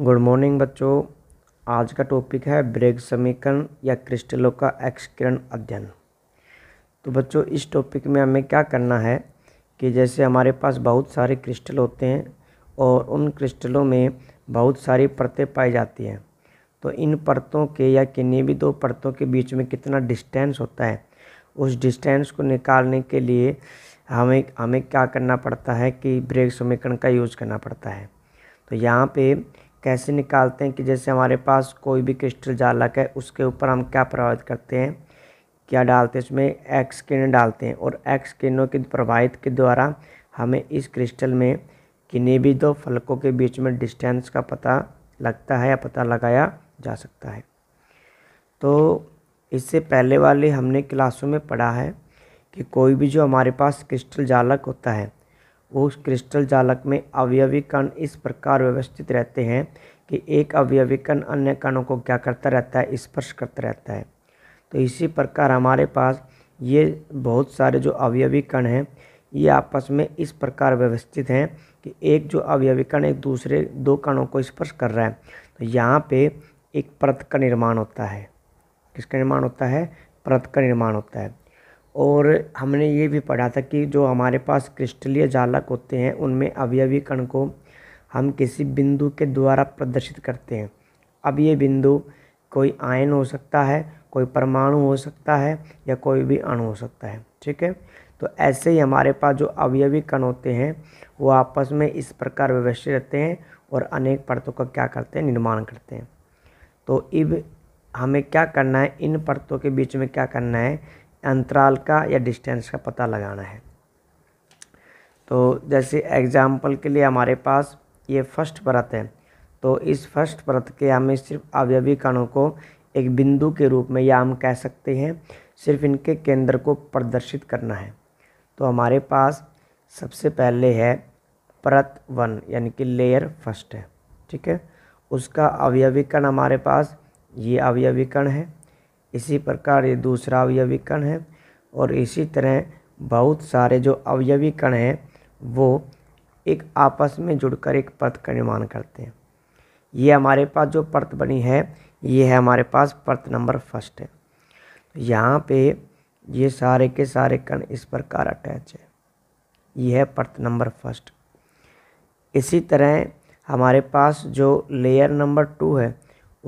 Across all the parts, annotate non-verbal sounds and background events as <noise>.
good morning बच्चों आज का टॉपिक है ब्रेग समीकरण या क्रिस्टलों का एक्सकिरण अध्ययन तो बच्चों इस टॉपिक में हमें क्या करना है कि जैसे हमारे पास बहुत सारे क्रिस्टल होते हैं और उन क्रिस्टलों में बहुत सारी परतें पाई जाती हैं तो इन परतों के या किन्नी भी दो परतों के बीच में कितना डिस्टेंस होता है उस डिस्टेंस को निकालने के लिए हमें हमें क्या करना पड़ता है कि ब्रेक समीकरण का यूज़ करना पड़ता है तो यहाँ पे कैसे निकालते हैं कि जैसे हमारे पास कोई भी क्रिस्टल जालक है उसके ऊपर हम क्या प्रभावित करते हैं क्या डालते हैं उसमें एक्स किरण डालते हैं और एक्स किरणों के प्रभावित के द्वारा हमें इस क्रिस्टल में किन्हीं भी दो फलकों के बीच में डिस्टेंस का पता लगता है या पता लगाया जा सकता है तो इससे पहले वाले हमने क्लासों में पढ़ा है कि कोई भी जो हमारे पास क्रिस्टल जालक होता है उस क्रिस्टल जालक में अवयवी कण इस प्रकार व्यवस्थित रहते हैं कि एक अवयवी कण अन्य कणों को क्या करता रहता है स्पर्श करता रहता है तो इसी प्रकार हमारे पास ये बहुत सारे जो अवयवी कण हैं ये आपस में इस प्रकार व्यवस्थित हैं कि एक जो अवयवी कण एक दूसरे दो कणों को स्पर्श कर रहा है तो यहाँ पे एक परत का निर्माण होता है किसका निर्माण होता है परत का निर्माण होता है और हमने ये भी पढ़ा था कि जो हमारे पास क्रिस्टलीय जालक होते हैं उनमें अवयवी कण को हम किसी बिंदु के द्वारा प्रदर्शित करते हैं अब ये बिंदु कोई आयन हो सकता है कोई परमाणु हो सकता है या कोई भी अणु हो सकता है ठीक है तो ऐसे ही हमारे पास जो अवयवी कण होते हैं वो आपस में इस प्रकार व्यवस्थित रहते हैं और अनेक परतों का क्या करते हैं निर्माण करते हैं तो इब हमें क्या करना है इन परतों के बीच में क्या करना है अंतराल का या डिस्टेंस का पता लगाना है तो जैसे एग्ज़ाम्पल के लिए हमारे पास ये फर्स्ट परत है तो इस फर्स्ट परत के हमें सिर्फ अवयवी कणों को एक बिंदु के रूप में या हम कह सकते हैं सिर्फ इनके केंद्र को प्रदर्शित करना है तो हमारे पास सबसे पहले है परत वन यानी कि लेयर फर्स्ट है ठीक है उसका अवयवीकरण हमारे पास ये अवयवीकरण है इसी प्रकार ये दूसरा अवयवी कण है और इसी तरह बहुत सारे जो अवयवी कण हैं वो एक आपस में जुड़कर एक परत का निर्माण करते हैं ये हमारे पास जो परत बनी है ये है हमारे पास परत नंबर फर्स्ट है यहाँ पे ये सारे के सारे कण इस प्रकार अटैच है ये है परत नंबर फर्स्ट इसी तरह हमारे पास जो लेयर नंबर टू है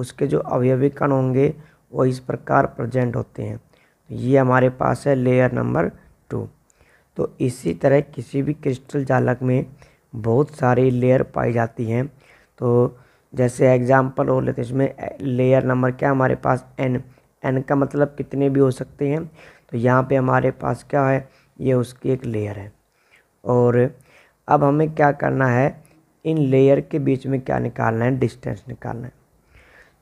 उसके जो अवयवी कण होंगे वो इस प्रकार प्रजेंट होते हैं तो ये हमारे पास है लेयर नंबर टू तो इसी तरह किसी भी क्रिस्टल जालक में बहुत सारी लेयर पाई जाती हैं तो जैसे एग्जाम्पल हो लेते इसमें लेयर नंबर क्या हमारे पास एन एन का मतलब कितने भी हो सकते हैं तो यहाँ पे हमारे पास क्या है ये उसकी एक लेयर है और अब हमें क्या करना है इन लेयर के बीच में क्या निकालना है डिस्टेंस निकालना है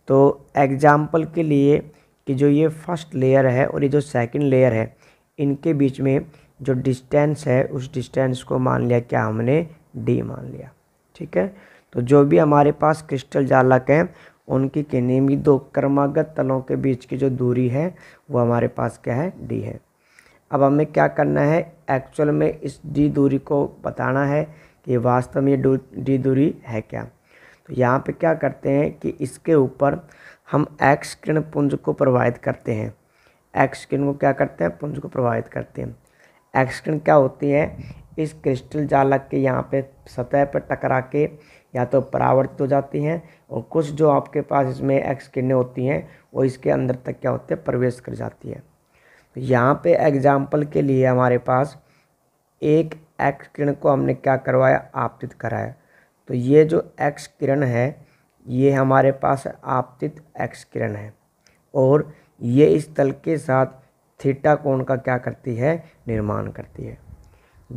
तो एग्ज़ाम्पल के लिए कि जो ये फर्स्ट लेयर है और ये जो सेकंड लेयर है इनके बीच में जो डिस्टेंस है उस डिस्टेंस को मान लिया क्या हमने डी मान लिया ठीक है तो जो भी हमारे पास क्रिस्टल जालक हैं उनकी किन्हीं दो क्रमागत तलों के बीच की जो दूरी है वो हमारे पास क्या है डी है अब हमें क्या करना है एक्चुअल में इस डी दूरी को बताना है कि वास्तव में ये डी दूरी है क्या तो यहाँ पे क्या करते हैं कि इसके ऊपर हम एक्स किरण पुंज को प्रभावित करते हैं एक्स किरण को क्या करते हैं पुंज को प्रभावित करते हैं एक्स किरण क्या होती है इस क्रिस्टल जालक के यहाँ पे सतह पर टकरा के या तो परावर्तित हो जाती हैं और कुछ जो आपके पास इसमें एक्स किरणें होती हैं वो इसके अंदर तक क्या होते हैं प्रवेश कर जाती है तो यहाँ पे एग्जाम्पल के लिए हमारे पास एक एक्स किरण को हमने क्या करवाया आपतित कराया तो ये जो एक्स किरण है ये हमारे पास आपतित एक्स किरण है और ये इस तल के साथ थीटा कोण का क्या करती है निर्माण करती है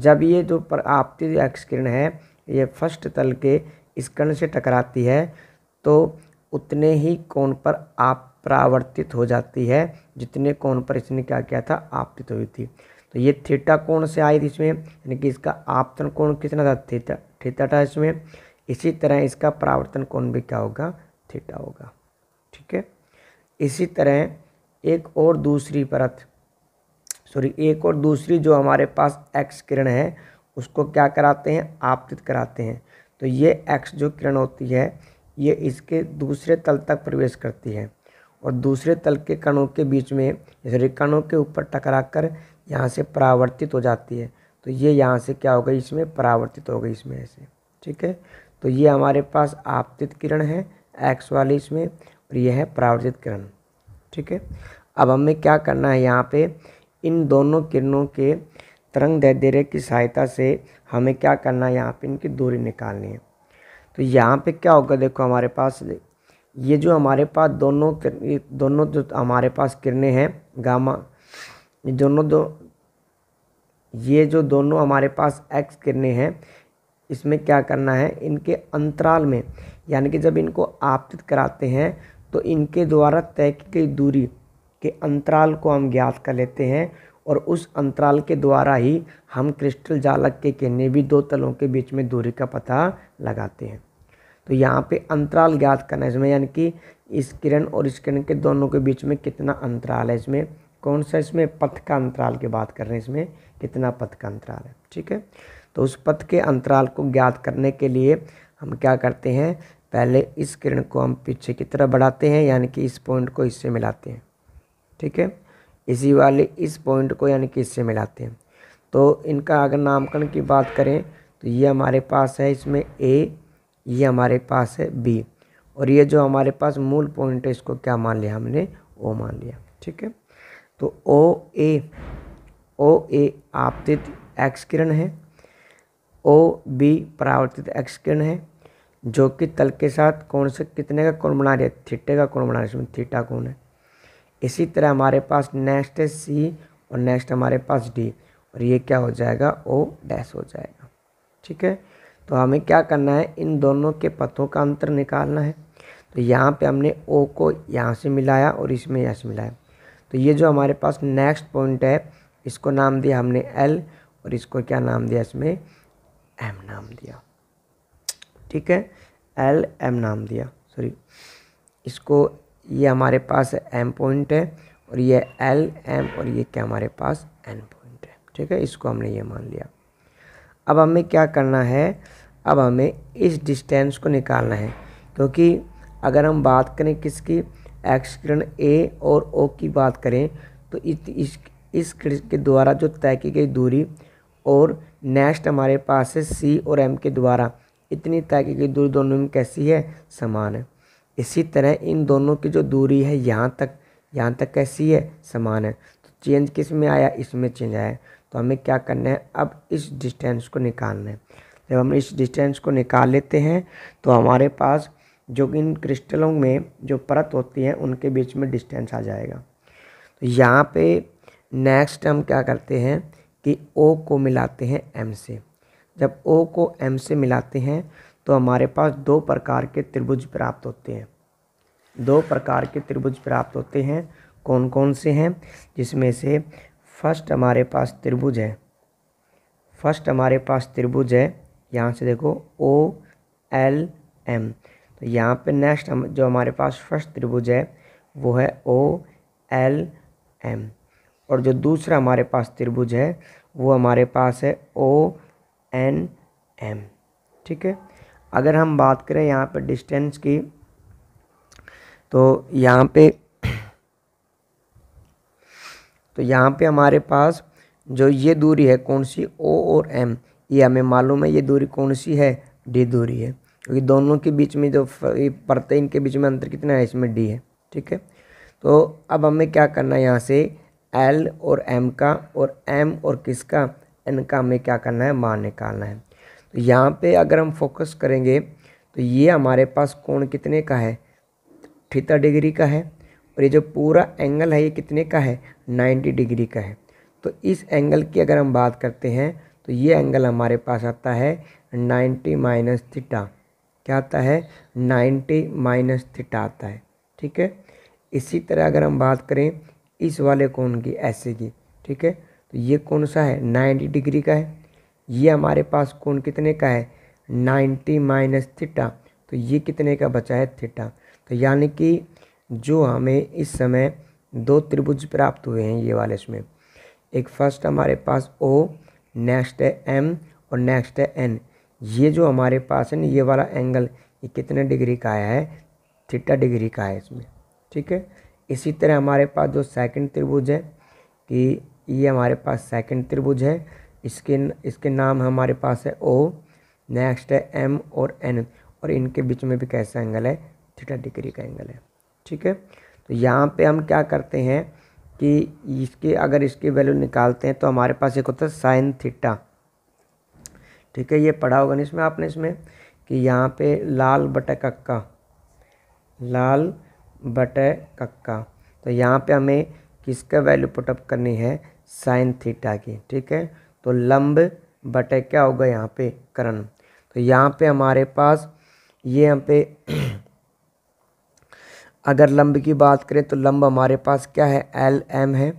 जब ये जो पर आपतित एक्स किरण है ये फर्स्ट तल के इस कण से टकराती है तो उतने ही कोण पर आप परावर्तित हो जाती है जितने कोण पर इसने क्या किया था आपतित हुई थी तो ये थीटा कोण से आई थी इसमें यानी कि इसका आपतन कोण कितना था थीटा थीटा था इसमें इसी तरह इसका परावर्तन कोण भी क्या होगा थीटा होगा ठीक है इसी तरह एक और दूसरी परत सॉरी एक और दूसरी जो हमारे पास एक्स किरण है उसको क्या कराते हैं आपतित कराते हैं तो ये एक्स जो किरण होती है ये इसके दूसरे तल तक प्रवेश करती है और दूसरे तल के कणों के बीच में जैसे कणों के ऊपर टकराकर यहाँ से परावर्तित हो जाती है तो ये यहाँ से क्या हो गई इसमें परावर्तित हो गई इसमें ऐसे ठीक है तो ये हमारे पास आपतित किरण है एक्स वाली इसमें और ये है परावर्तित किरण ठीक है अब हमें क्या करना है यहाँ पे इन दोनों किरणों के तरंग दैर्ध्य की सहायता से हमें क्या करना है यहाँ पे इनकी दूरी निकालनी है तो यहाँ पे क्या होगा देखो हमारे पास ये जो हमारे पास दोनों दोनों जो हमारे पास किरणें हैं गामा दोनों दो ये जो दोनों हमारे पास एक्स किरणें हैं इसमें क्या करना है इनके अंतराल में यानी कि जब इनको आपतित कराते हैं तो इनके द्वारा तय की गई दूरी के अंतराल को हम ज्ञात कर लेते हैं और उस अंतराल के द्वारा ही हम क्रिस्टल जालक के किरणें भी दो तलों के बीच में दूरी का पता लगाते हैं तो यहाँ पे अंतराल ज्ञात करना है इसमें यानी कि इस किरण और इस किरण के दोनों के बीच में कितना अंतराल है इसमें कौन सा इसमें पथ का अंतराल की बात कर रहे हैं इसमें कितना पथ का अंतराल है ठीक है तो उस पथ के अंतराल को ज्ञात करने के लिए हम क्या करते हैं पहले इस किरण को हम पीछे की तरफ बढ़ाते हैं यानी कि इस पॉइंट को इससे मिलाते हैं ठीक है इसी वाले इस पॉइंट को यानी कि इससे मिलाते हैं तो इनका अगर नामकरण की बात करें तो ये हमारे पास है इसमें ए ये हमारे पास है बी और ये जो हमारे पास मूल पॉइंट है इसको क्या मान लिया हमने ओ मान लिया ठीक है तो ओ ए ओ ए आपतित एक्स किरण है ओ बी परावर्तित एक्स किरण है जो कि तल के साथ कौन से कितने का कोण बना रही है थीटे का कोण बना रही है इसमें थीटा कोण है इसी तरह हमारे पास नेक्स्ट है सी और नेक्स्ट हमारे पास डी और ये क्या हो जाएगा ओ डैश हो जाएगा ठीक है तो हमें क्या करना है इन दोनों के पथों का अंतर निकालना है तो यहाँ पे हमने ओ को यहाँ से मिलाया और इसमें यहाँ से मिलाया तो ये जो हमारे पास नेक्स्ट पॉइंट है इसको नाम दिया हमने एल और इसको क्या नाम दिया इसमें एम नाम दिया ठीक है एल एम नाम दिया सॉरी इसको ये हमारे पास एम पॉइंट है और ये एल एम और ये क्या हमारे पास एन पॉइंट है ठीक है इसको हमने ये मान लिया अब हमें क्या करना है अब हमें इस डिस्टेंस को निकालना है क्योंकि अगर हम बात करें किसकी एक्स किरण ए और ओ की बात करें तो इस इस, इस किरण के द्वारा जो तय की गई दूरी और नेक्स्ट हमारे पास है सी और एम के द्वारा इतनी तय की गई दूरी दोनों में कैसी है समान है इसी तरह इन दोनों की जो दूरी है यहाँ तक यहाँ तक कैसी है समान है तो चेंज किस में आया इसमें चेंज आया तो हमें क्या करना है अब इस डिस्टेंस को निकालना है जब हम इस डिस्टेंस को निकाल लेते हैं तो हमारे पास जो कि इन क्रिस्टलों में जो परत होती है उनके बीच में डिस्टेंस आ जाएगा तो यहाँ पे नेक्स्ट हम क्या करते हैं कि ओ को मिलाते हैं एम से जब ओ को एम से मिलाते हैं तो हमारे पास दो प्रकार के त्रिभुज प्राप्त होते हैं दो प्रकार के त्रिभुज प्राप्त होते हैं कौन कौन से हैं जिसमें से फर्स्ट हमारे पास त्रिभुज है फर्स्ट हमारे पास त्रिभुज है यहाँ से देखो ओ एल एम तो यहाँ पे नेक्स्ट हम जो हमारे पास फर्स्ट त्रिभुज है वो है ओ एल एम और जो दूसरा हमारे पास त्रिभुज है वो हमारे पास है ओ एन एम ठीक है अगर हम बात करें यहाँ पे डिस्टेंस की तो यहाँ पे तो यहाँ पे हमारे पास जो ये दूरी है कौन सी ओ और एम ये हमें मालूम है ये दूरी कौन सी है डी दूरी है क्योंकि दोनों के बीच में जो परतें इनके बीच में अंतर कितना है इसमें डी है ठीक है तो अब हमें क्या करना है यहाँ से एल और एम का और एम और किसका एन का हमें क्या करना है मान निकालना है तो यहाँ पे अगर हम फोकस करेंगे तो ये हमारे पास कोण कितने का है थीटा डिग्री का है और ये जो पूरा एंगल है ये कितने का है 90 डिग्री का है तो इस एंगल की अगर हम बात करते हैं तो ये एंगल हमारे पास आता है 90 माइनस थीटा क्या आता है नाइन्टी माइनस थीटा आता है ठीक है इसी तरह अगर हम बात करें इस वाले कोण की ऐसे की ठीक है तो ये कौन सा है नाइन्टी डिग्री का है ये हमारे पास कोण कितने का है नाइन्टी माइनस थीटा तो ये कितने का बचा है थीटा तो यानी कि जो हमें इस समय दो त्रिभुज प्राप्त हुए हैं ये वाले इसमें एक फर्स्ट हमारे पास ओ नेक्स्ट है एम और नेक्स्ट है एन ये जो हमारे पास है ना ये वाला एंगल ये कितने डिग्री का आया है थीटा डिग्री का है इसमें ठीक है इसी तरह हमारे पास जो सेकंड त्रिभुज है कि ये हमारे पास सेकंड त्रिभुज है इसके इसके नाम हमारे पास है ओ नेक्स्ट है एम और एन और इनके बीच में भी कैसा एंगल है थीटा डिग्री का एंगल है ठीक है तो यहाँ पर हम क्या करते हैं कि इसके अगर इसकी वैल्यू निकालते हैं तो हमारे पास एक होता है साइन थीटा ठीक है ये पढ़ा होगा इसमें आपने इसमें कि यहाँ पे लाल बटे कक्का लाल बटे कक्का तो यहाँ पे हमें किसका वैल्यू पुटअप करनी है साइन थीटा की ठीक है तो लंब बटे क्या होगा यहाँ पे करण तो यहाँ पे हमारे पास ये यहाँ पे <clears throat> अगर लंब की बात करें तो लंब हमारे पास क्या है एल एम है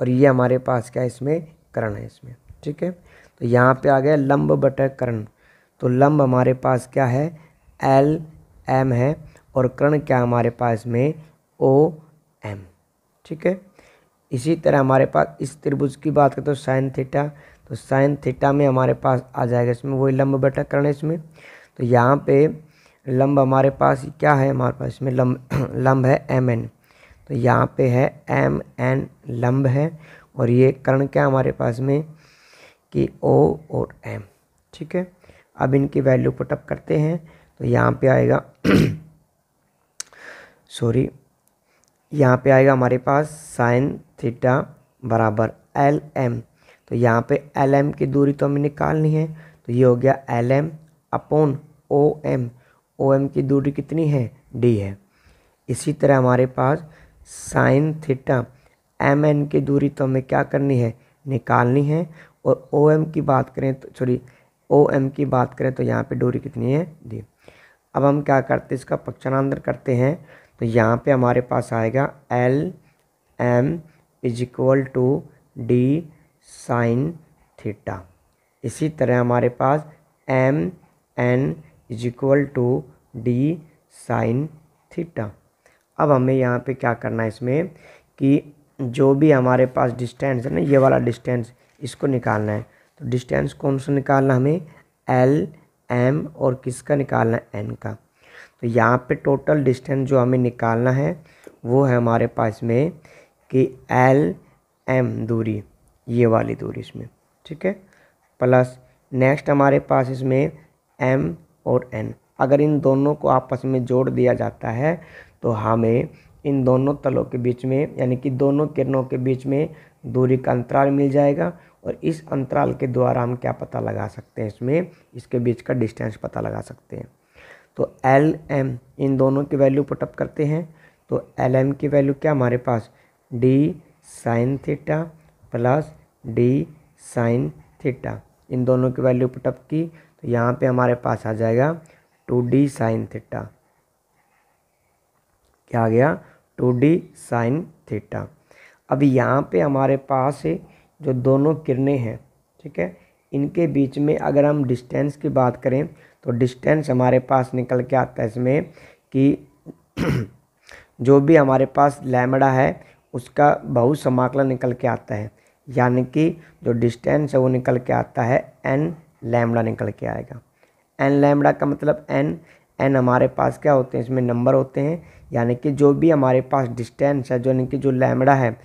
और ये हमारे पास क्या है इसमें करण है इसमें ठीक है तो यहाँ पे आ गया लंब बटक कर्ण तो लंब हमारे पास क्या है एल एम है और कर्ण क्या हमारे पास में ओ एम ठीक है इसी तरह हमारे पास इस त्रिभुज की बात करते तो साइन थीटा तो साइन थीटा में हमारे पास आ जाएगा इसमें वही लंब बटक कर्ण इसमें तो यहाँ पे लंब हमारे पास क्या है हमारे पास इसमें लंब <clears throat> लंब है एम एन तो यहाँ पे है एम एन लंब है और ये कर्ण क्या हमारे पास में कि ओ और एम ठीक है अब इनकी वैल्यू अप करते हैं तो यहाँ पे आएगा सॉरी <coughs> यहाँ पे आएगा हमारे पास साइन थीटा बराबर एल एम तो यहाँ पे एल एम की दूरी तो हमें निकालनी है तो ये हो गया L M upon O M O M की दूरी कितनी है डी है इसी तरह हमारे पास साइन थीटा एम एन की दूरी तो हमें क्या करनी है निकालनी है और ओ एम की बात करें तो सॉरी ओ एम की बात करें तो यहाँ पे डोरी कितनी है दी अब हम क्या करते हैं इसका पक्षांतर करते हैं तो यहाँ पे हमारे पास आएगा L M is equal to D sine theta इसी तरह हमारे पास M N is equal to D sine theta अब हमें यहाँ पे क्या करना है इसमें कि जो भी हमारे पास डिस्टेंस है ना ये वाला डिस्टेंस इसको निकालना है तो डिस्टेंस कौन सा निकालना हमें एल एम और किसका निकालना है एन का तो यहाँ पे टोटल डिस्टेंस जो हमें निकालना है वो है हमारे पास में कि एल एम दूरी ये वाली दूरी इसमें ठीक है प्लस नेक्स्ट हमारे पास इसमें एम और एन अगर इन दोनों को आपस में जोड़ दिया जाता है तो हमें इन दोनों तलों के बीच में यानी कि दोनों किरणों के बीच में दूरी का अंतराल मिल जाएगा और इस अंतराल के द्वारा हम क्या पता लगा सकते हैं इसमें इसके बीच का डिस्टेंस पता लगा सकते हैं तो एल एम इन दोनों की वैल्यू पुटअप करते हैं तो एल एम की वैल्यू क्या हमारे पास D sine theta plus D sine theta इन दोनों की वैल्यू पुटअप की तो यहाँ पे हमारे पास आ जाएगा टू डी साइन थीटा क्या आ गया टू डी साइन थीटा अब यहाँ पे हमारे पास है जो दोनों किरणें हैं ठीक है इनके बीच में अगर हम डिस्टेंस की बात करें तो डिस्टेंस हमारे पास निकल के आता है इसमें कि <clears throat> जो भी हमारे पास लैमड़ा है उसका बहु समाकलन निकल के आता है यानी कि जो डिस्टेंस है वो निकल के आता है एन लैमड़ा निकल के आएगा एन लैमड़ा का मतलब एन एन हमारे पास क्या होते हैं इसमें नंबर होते हैं यानी कि जो भी हमारे पास डिस्टेंस है जो यानी कि जो लैमड़ा है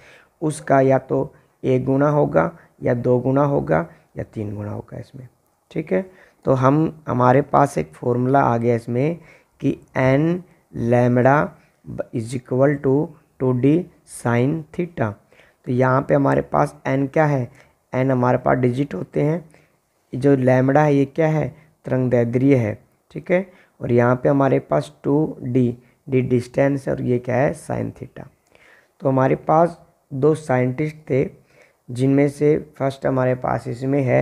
उसका या तो एक गुना होगा या दो गुना होगा या तीन गुना होगा इसमें ठीक है तो हम हमारे पास एक फॉर्मूला आ गया इसमें कि N lambda is equal to two D sine theta तो यहाँ पे हमारे पास एन क्या है एन हमारे पास डिजिट होते हैं जो लैमड़ा है ये क्या है तरंग दैद्रीय है ठीक है और यहाँ पे हमारे पास टू डी डी डिस्टेंस और ये क्या है साइन थीटा तो हमारे पास दो साइंटिस्ट थे जिनमें से फर्स्ट हमारे पास इसमें है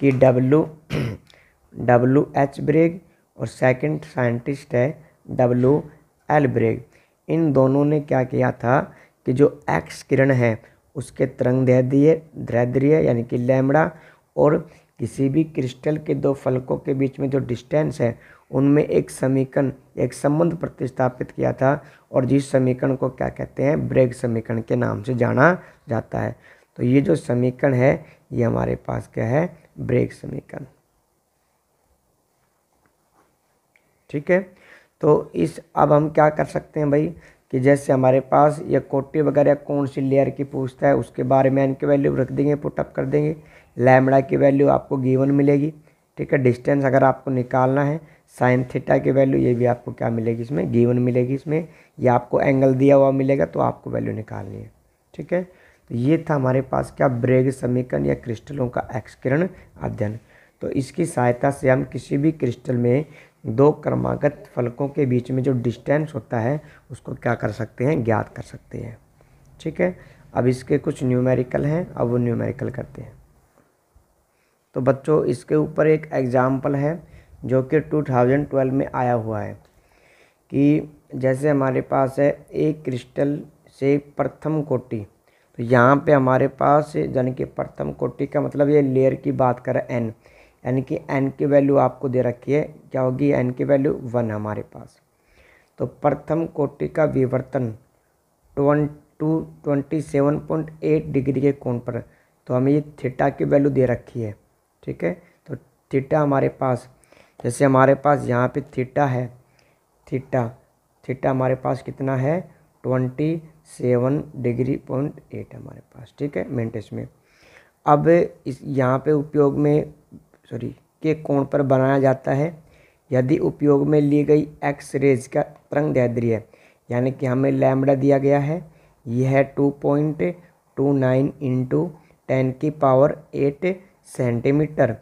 कि डब्लू डब्लू एच ब्रेग और सेकंड साइंटिस्ट है डब्लू एल ब्रेग इन दोनों ने क्या किया था कि जो एक्स किरण है उसके तरंग दैद्रीय दैर्ध्य यानी कि लैमड़ा और किसी भी क्रिस्टल के दो फलकों के बीच में जो डिस्टेंस है उनमें एक समीकरण एक संबंध प्रतिस्थापित किया था और जिस समीकरण को क्या कहते हैं ब्रेग समीकरण के नाम से जाना जाता है तो ये जो समीकरण है ये हमारे पास क्या है ब्रेक समीकरण ठीक है तो इस अब हम क्या कर सकते हैं भाई कि जैसे हमारे पास ये कोटी वगैरह कौन सी लेयर की पूछता है उसके बारे में एन वैल्यू रख देंगे पुटअप कर देंगे लैमड़ा की वैल्यू आपको गिवन मिलेगी ठीक है डिस्टेंस अगर आपको निकालना है साइन थीटा की वैल्यू ये भी आपको क्या मिलेगी इसमें गिवन मिलेगी इसमें या आपको एंगल दिया हुआ मिलेगा तो आपको वैल्यू निकालनी है ठीक है तो ये था हमारे पास क्या ब्रेग समीकरण या क्रिस्टलों का एक्सकिरण अध्ययन तो इसकी सहायता से हम किसी भी क्रिस्टल में दो क्रमागत फलकों के बीच में जो डिस्टेंस होता है उसको क्या कर सकते हैं ज्ञात कर सकते हैं ठीक है अब इसके कुछ न्यूमेरिकल हैं अब वो न्यूमेरिकल करते हैं तो बच्चों इसके ऊपर एक एग्ज़ाम्पल है जो कि 2012 में आया हुआ है कि जैसे हमारे पास है एक क्रिस्टल से प्रथम कोटि तो यहाँ पे हमारे पास यानी कि प्रथम कोटि का मतलब ये लेयर की बात करें एन यानी कि एन की वैल्यू आपको दे रखी है क्या होगी एन की वैल्यू वन हमारे पास तो प्रथम कोटि का विवर्तन ट्वन टू twenty seven point eight degree के कोण पर तो हमें ये थीटा की वैल्यू दे रखी है ठीक है तो थीटा हमारे पास जैसे हमारे पास यहाँ पे थीटा है थीटा थीटा हमारे पास कितना है twenty seven degree point eight हमारे पास ठीक है मेंटेस में अब इस यहाँ पे उपयोग में सॉरी के कोण पर बनाया जाता है यदि उपयोग में ली गई एक्स रेज का तरंग दैद्रीय यानी कि हमें लैमडा दिया गया है यह है two point two nine into ten की पावर एट सेंटीमीटर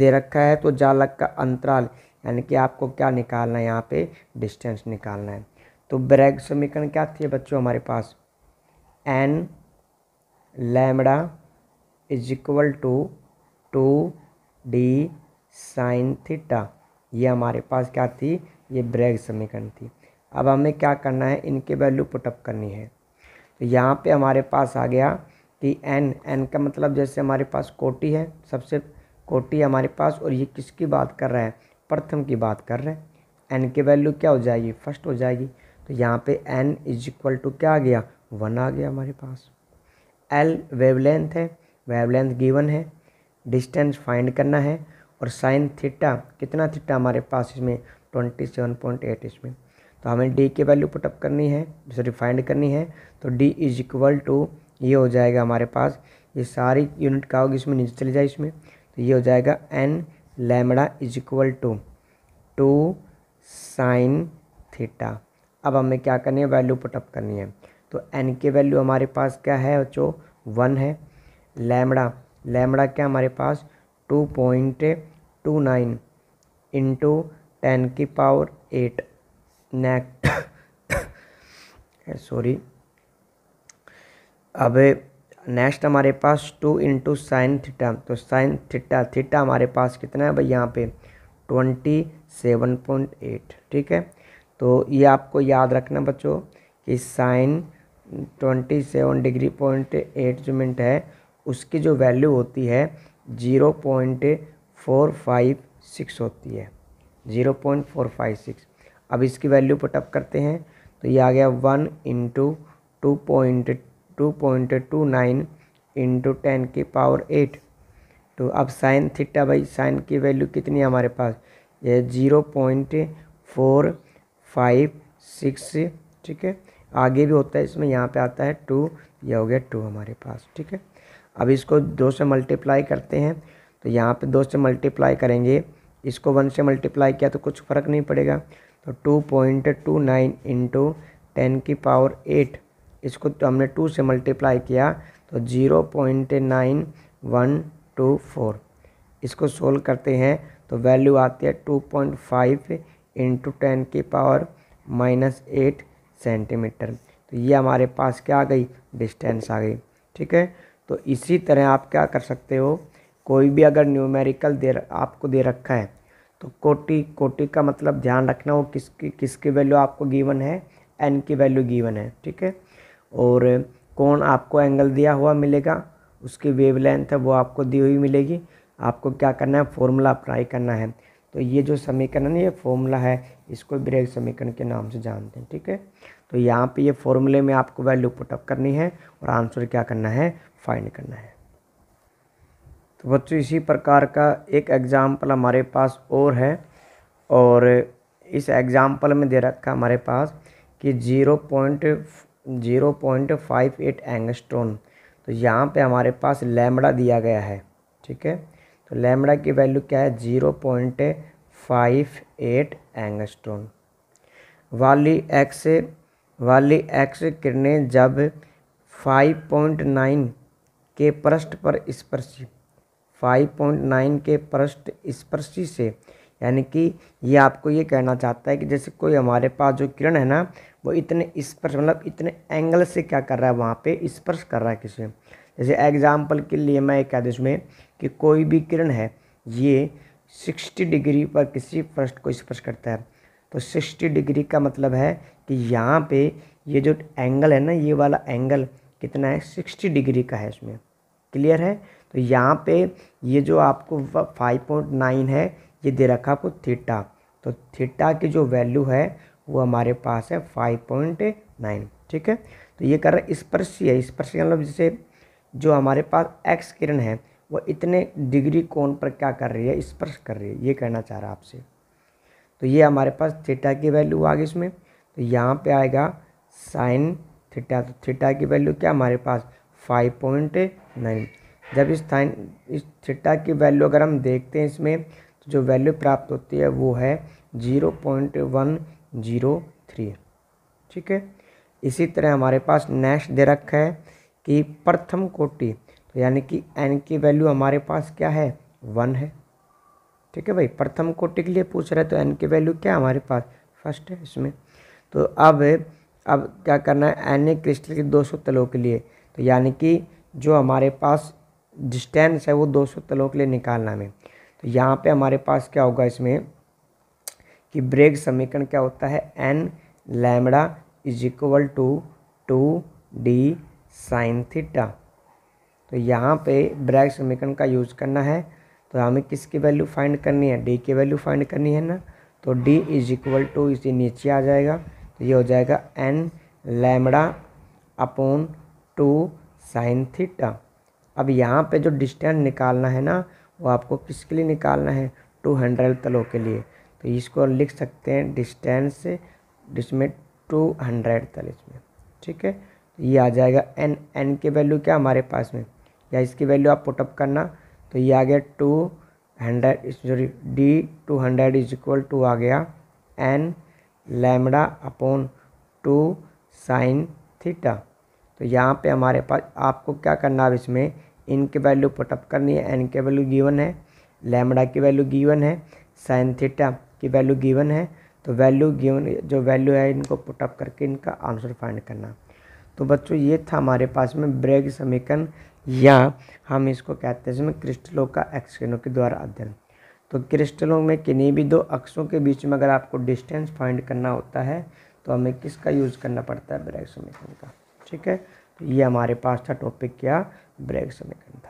दे रखा है तो जालक का अंतराल यानी कि आपको क्या निकालना है यहाँ पे डिस्टेंस निकालना है तो ब्रैग समीकरण क्या थी बच्चों हमारे पास N lambda is equal to two D sine theta ये हमारे पास क्या थी ये ब्रैग समीकरण थी अब हमें क्या करना है इनके वैल्यू पुटअप करनी है तो यहाँ पे हमारे पास आ गया कि एन एन का मतलब जैसे हमारे पास कोटी है सबसे कोटी हमारे पास और ये किसकी बात कर रहे हैं प्रथम की बात कर रहे हैं एन की वैल्यू क्या हो जाएगी फर्स्ट हो जाएगी तो यहाँ पे एन इज इक्वल टू क्या आ गया वन आ गया हमारे पास एल वेवलेंथ है वेवलेंथ गिवन है डिस्टेंस फाइंड करना है और साइन थीटा कितना थीटा हमारे पास इसमें ट्वेंटी सेवन पॉइंट एट इसमें तो हमें डी की वैल्यू पुटअप करनी है सॉरी फाइंड करनी है तो डी इज इक्वल टू ये हो जाएगा हमारे पास ये सारी यूनिट का होगी इसमें नीचे चले जाए इसमें तो ये हो जाएगा N lambda is equal to two sine theta अब हमें क्या करनी है वैल्यू पुटअप करनी है तो एन के वैल्यू हमारे पास क्या है जो वन है लैमड़ा लैमड़ा क्या हमारे पास two point two nine into ten की पावर एट नेक्स्ट सॉरी अब नेक्स्ट हमारे पास टू इंटू साइन थीटा तो साइन थीटा थीटा हमारे पास कितना है भाई यहाँ पे ट्वेंटी सेवन पॉइंट एट ठीक है तो ये आपको याद रखना बच्चों कि sine twenty seven degree point eight जो मिनट है उसकी जो वैल्यू होती है zero point four five six होती है zero point four five six अब इसकी वैल्यू अप करते हैं तो ये आ गया one into two point two point two nine into ten की पावर एट तो अब साइन थीटा भाई साइन की वैल्यू कितनी है हमारे पास ये zero point four five six ठीक है आगे भी होता है इसमें यहाँ पे आता है टू ये हो गया टू हमारे पास ठीक है अब इसको दो से मल्टीप्लाई करते हैं तो यहाँ पे दो से मल्टीप्लाई करेंगे इसको वन से मल्टीप्लाई किया तो कुछ फ़र्क नहीं पड़ेगा तो two point two nine into ten की पावर एट इसको तो हमने टू से मल्टीप्लाई किया तो zero point nine one two four इसको सोल्व करते हैं तो वैल्यू आती है two point five into ten की पावर माइनस एट सेंटीमीटर तो ये हमारे पास क्या आ गई डिस्टेंस आ गई ठीक है तो इसी तरह आप क्या कर सकते हो कोई भी अगर न्यूमेरिकल दे आपको दे रखा है तो कोटि कोटि का मतलब ध्यान रखना हो किसकी किसकी वैल्यू आपको गिवन है एन की वैल्यू गिवन है ठीक है और कौन आपको एंगल दिया हुआ मिलेगा उसकी वेवलेंथ है वो आपको दी हुई मिलेगी आपको क्या करना है फॉर्मूला अप्लाई करना है तो ये जो समीकरण है ये फॉर्मूला है इसको ब्रेक समीकरण के नाम से जानते हैं ठीक है तो यहाँ पे ये फॉर्मूले में आपको वैल्यू पुटअप करनी है और आंसर क्या करना है फाइंड करना है तो बच्चों इसी प्रकार का एक एग्ज़ाम्पल हमारे पास और है और इस एग्ज़ाम्पल में दे रखा हमारे पास कि zero point zero point five eight angstrom तो यहाँ पे हमारे पास लैमड़ा दिया गया है ठीक है तो लैमड़ा की वैल्यू क्या है zero point five eight angstrom वाली एक्स वाली एक्स किरणें जब फाइव पॉइंट नाइन के पृष्ठ पर स्पर्शी फाइव पॉइंट नाइन के पृष्ठ स्पर्शी से यानी कि ये आपको ये कहना चाहता है कि जैसे कोई हमारे पास जो किरण है ना वो इतने स्पर्श मतलब इतने एंगल से क्या कर रहा है वहाँ पे स्पर्श कर रहा है किसी जैसे एग्जाम्पल के लिए मैं एक कह दूँ इसमें कि कोई भी किरण है ये 60 डिग्री पर किसी पृष्ठ को स्पर्श करता है तो 60 डिग्री का मतलब है कि यहाँ पे ये जो एंगल है ना ये वाला एंगल कितना है 60 डिग्री का है इसमें क्लियर है तो यहाँ पे ये जो आपको 5.9 है ये दे रखा आपको थीटा तो थीटा की जो वैल्यू है वो हमारे पास है 5.9 ठीक है तो ये कर रहा है स्पर्शी है स्पर्शी मतलब जैसे जो हमारे पास एक्स किरण है वो इतने डिग्री कोण पर क्या कर रही है स्पर्श कर रही है ये कहना चाह रहा आपसे तो ये हमारे पास थीटा की वैल्यू आ गई इसमें तो यहाँ पे आएगा साइन थीटा तो थीटा की वैल्यू क्या हमारे पास फाइव पॉइंट नाइन जब इस साइन इस थीटा की वैल्यू अगर हम देखते हैं इसमें तो जो वैल्यू प्राप्त होती है वो है zero point one zero three ठीक है इसी तरह हमारे पास नेक्स्ट दे रखा है कि प्रथम कोटि तो यानी कि एन की वैल्यू हमारे पास क्या है वन है ठीक है भाई प्रथम कोटि के लिए पूछ रहे तो एन की वैल्यू क्या हमारे पास फर्स्ट है इसमें तो अब अब क्या करना है एन ए क्रिस्टल के 200 तलों के लिए तो यानी कि जो हमारे पास डिस्टेंस है वो 200 तलों के लिए निकालना हमें तो यहाँ पे हमारे पास क्या होगा इसमें कि ब्रेक समीकरण क्या होता है n lambda is equal to two D sine theta तो यहाँ पे ब्रैक समीकरण का यूज़ करना है तो हमें किसकी वैल्यू फाइंड करनी है डी की वैल्यू फाइंड करनी है ना तो डी इज इक्वल टू इसी नीचे आ जाएगा तो ये हो जाएगा n lambda upon two sine theta अब यहाँ पे जो डिस्टेंस निकालना है ना वो आपको किसके लिए निकालना है टू हंड्रेड तलों के लिए तो इसको लिख सकते हैं डिस्टेंस जिसमें टू हंड्रेड तल इसमें ठीक है तो ये आ जाएगा एन एन के वैल्यू क्या हमारे पास में या इसकी वैल्यू आप पुटअप करना तो ये आ गया two hundred sorry d two hundred is equal to आ गया n lambda upon two sine theta तो यहाँ पे हमारे पास आपको क्या करना है इसमें इन वैल्यू पुटअप करनी है एन की वैल्यू गिवन है लैमडा की वैल्यू गिवन है साइन थीटा की वैल्यू गिवन है तो वैल्यू गिवन जो वैल्यू है इनको पुटअप करके इनका आंसर फाइंड करना तो बच्चों ये था हमारे पास में ब्रेग समीकरण या हम इसको कहते हैं इसमें क्रिस्टलों का एक्सरेनों के द्वारा अध्ययन तो क्रिस्टलों में किन्हीं भी दो अक्षों के बीच में अगर आपको डिस्टेंस फाइंड करना होता है तो हमें किसका यूज़ करना पड़ता है ब्रेक समीकरण का ठीक है तो ये हमारे पास था टॉपिक क्या ब्रैग समीकरण था